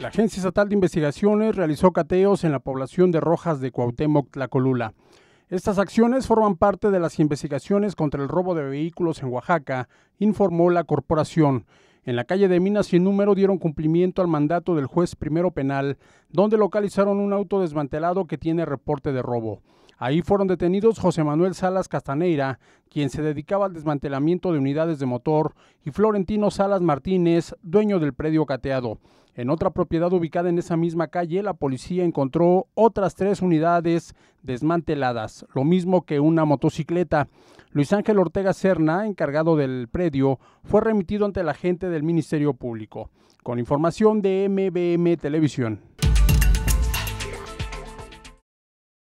La Agencia Estatal de Investigaciones realizó cateos en la población de Rojas de Cuauhtémoc, Colula. Estas acciones forman parte de las investigaciones contra el robo de vehículos en Oaxaca, informó la corporación. En la calle de Minas sin número dieron cumplimiento al mandato del juez primero penal, donde localizaron un auto desmantelado que tiene reporte de robo. Ahí fueron detenidos José Manuel Salas Castaneira, quien se dedicaba al desmantelamiento de unidades de motor, y Florentino Salas Martínez, dueño del predio cateado. En otra propiedad ubicada en esa misma calle, la policía encontró otras tres unidades desmanteladas, lo mismo que una motocicleta. Luis Ángel Ortega Serna, encargado del predio, fue remitido ante la gente del Ministerio Público. Con información de MBM Televisión.